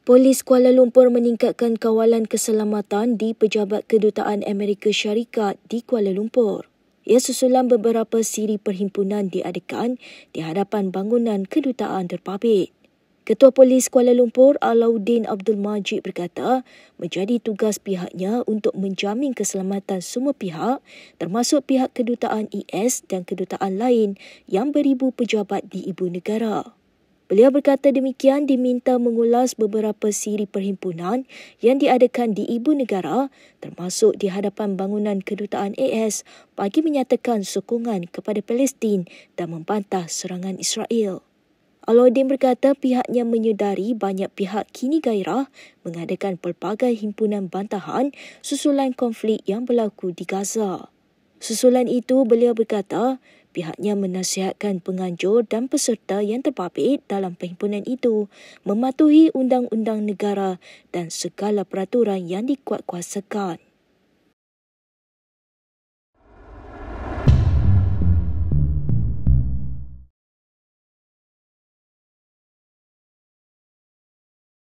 Polis Kuala Lumpur meningkatkan kawalan keselamatan di Pejabat Kedutaan Amerika Syarikat di Kuala Lumpur. Ia susulan beberapa siri perhimpunan diadakan di hadapan bangunan kedutaan terpabit. Ketua Polis Kuala Lumpur Alauddin Abdul Majid berkata, menjadi tugas pihaknya untuk menjamin keselamatan semua pihak termasuk pihak kedutaan IS e dan kedutaan lain yang beribu pejabat di ibu negara. Beliau berkata demikian diminta mengulas beberapa siri perhimpunan yang diadakan di ibu negara termasuk di hadapan bangunan kedutaan AS bagi menyatakan sokongan kepada Palestin dan membantah serangan Israel. Alauddin berkata pihaknya menyedari banyak pihak kini gairah mengadakan pelbagai himpunan bantahan susulan konflik yang berlaku di Gaza. Susulan itu beliau berkata, Pihaknya menasihatkan penganjur dan peserta yang terpapit dalam perhimpunan itu mematuhi undang-undang negara dan segala peraturan yang dikuatkuasakan.